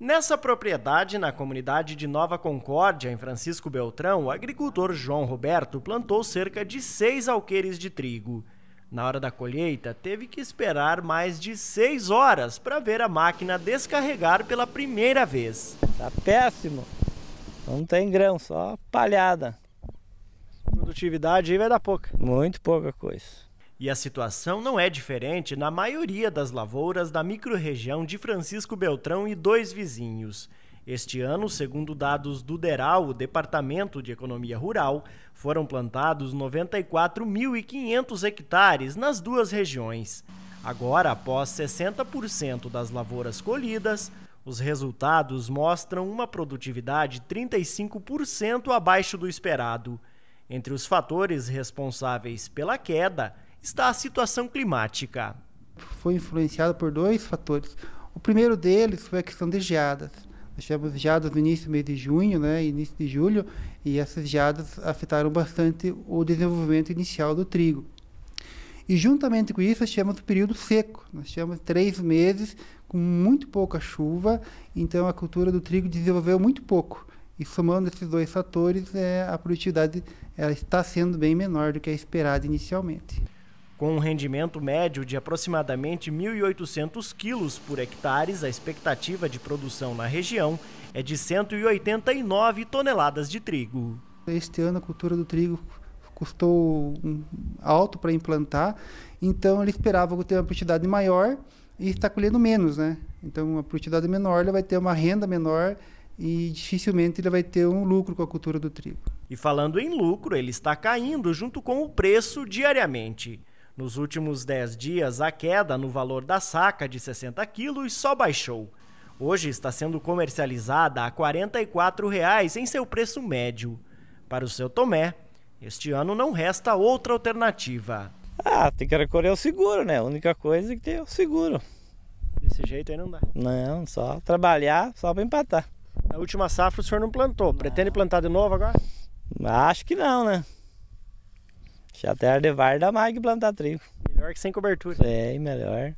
Nessa propriedade, na comunidade de Nova Concórdia, em Francisco Beltrão, o agricultor João Roberto plantou cerca de seis alqueires de trigo. Na hora da colheita, teve que esperar mais de seis horas para ver a máquina descarregar pela primeira vez. Tá péssimo. Não tem grão, só palhada. Produtividade aí vai dar pouca. Muito pouca coisa. E a situação não é diferente na maioria das lavouras da microrregião de Francisco Beltrão e dois vizinhos. Este ano, segundo dados do DERAL, o Departamento de Economia Rural, foram plantados 94.500 hectares nas duas regiões. Agora, após 60% das lavouras colhidas, os resultados mostram uma produtividade 35% abaixo do esperado. Entre os fatores responsáveis pela queda está a situação climática. Foi influenciado por dois fatores. O primeiro deles foi a questão de geadas. Nós tivemos geadas no início do mês de junho, né, início de julho, e essas geadas afetaram bastante o desenvolvimento inicial do trigo. E juntamente com isso, nós tivemos o período seco. Nós tivemos três meses com muito pouca chuva, então a cultura do trigo desenvolveu muito pouco. E somando esses dois fatores, é, a produtividade ela está sendo bem menor do que a esperada inicialmente. Com um rendimento médio de aproximadamente 1.800 quilos por hectares, a expectativa de produção na região é de 189 toneladas de trigo. Este ano a cultura do trigo custou alto para implantar, então ele esperava ter uma quantidade maior e está colhendo menos, né? Então uma quantidade menor ele vai ter uma renda menor e dificilmente ele vai ter um lucro com a cultura do trigo. E falando em lucro, ele está caindo junto com o preço diariamente. Nos últimos 10 dias, a queda no valor da saca de 60 quilos só baixou. Hoje está sendo comercializada a R$ 44,00 em seu preço médio. Para o seu Tomé, este ano não resta outra alternativa. Ah, tem que recorrer ao seguro, né? A única coisa é que tem é o seguro. Desse jeito aí não dá. Não, só trabalhar, só para empatar. Na última safra o senhor não plantou. Não. Pretende plantar de novo agora? Acho que não, né? Se a terra de varda dá mais que plantar trigo. Melhor que sem cobertura. É, melhor.